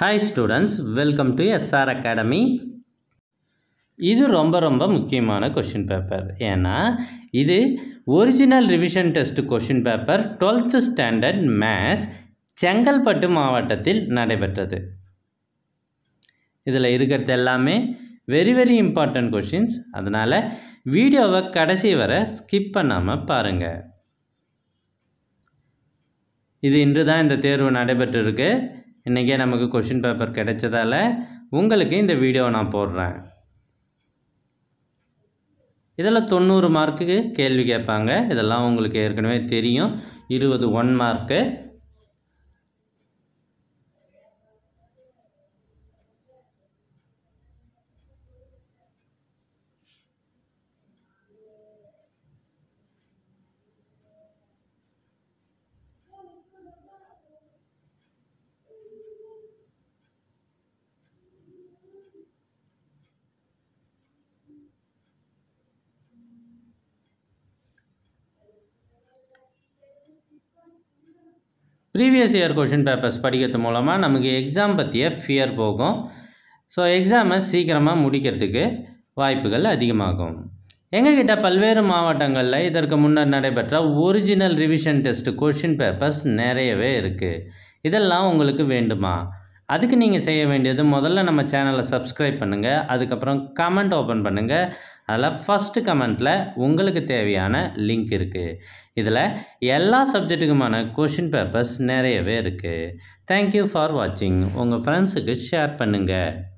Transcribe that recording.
hi students welcome to SR academy இது ரொம்ப ரொம்ப முக்கியமான கொஷின் பேப்பர் ஏன்னா இது original revision test question paper twelfth standard maths Chengalpattu மாவட்டத்தில் நடைபெற்றது இதில் இருக்கிறது எல்லாமே வெரி வெரி இம்பார்ட்டண்ட் கொஷின்ஸ் அதனால் வீடியோவை கடைசி வர ஸ்கிப் பண்ணாமல் பாருங்கள் இது இன்று தான் இந்த தேர்வு நடைபெற்றிருக்கு இன்றைக்கே நமக்கு கொஷின் பேப்பர் கிடைச்சதால உங்களுக்கு இந்த வீடியோவை நான் போடுறேன் இதில் தொண்ணூறு மார்க்குக்கு கேள்வி கேட்பாங்க இதெல்லாம் உங்களுக்கு ஏற்கனவே தெரியும் இருபது one mark previous year question papers படிக்கிறது மூலமாக நமக்கு எக்ஸாம் பற்றிய ஃபியர் போகும் ஸோ எக்ஸாமை சீக்கிரமாக முடிக்கிறதுக்கு வாய்ப்புகள் அதிகமாகும் எங்ககிட்ட பல்வேறு மாவட்டங்களில் இதற்கு முன்னர் நடைபெற்ற original revision test question papers நிறையவே இருக்குது இதெல்லாம் உங்களுக்கு வேண்டுமா அதுக்கு நீங்கள் செய்ய வேண்டியது முதல்ல நம்ம சேனலை சப்ஸ்கிரைப் பண்ணுங்கள் அதுக்கப்புறம் கமெண்ட் ஓப்பன் பண்ணுங்கள் அதில் ஃபஸ்ட்டு கமெண்ட்டில் உங்களுக்கு தேவையான லிங்க் இருக்குது இதில் எல்லா சப்ஜெக்ட்டுக்குமான கொஷின் பேப்பர்ஸ் நிறையவே இருக்குது தேங்க்யூ ஃபார் வாட்சிங் உங்கள் ஃப்ரெண்ட்ஸுக்கு ஷேர் பண்ணுங்கள்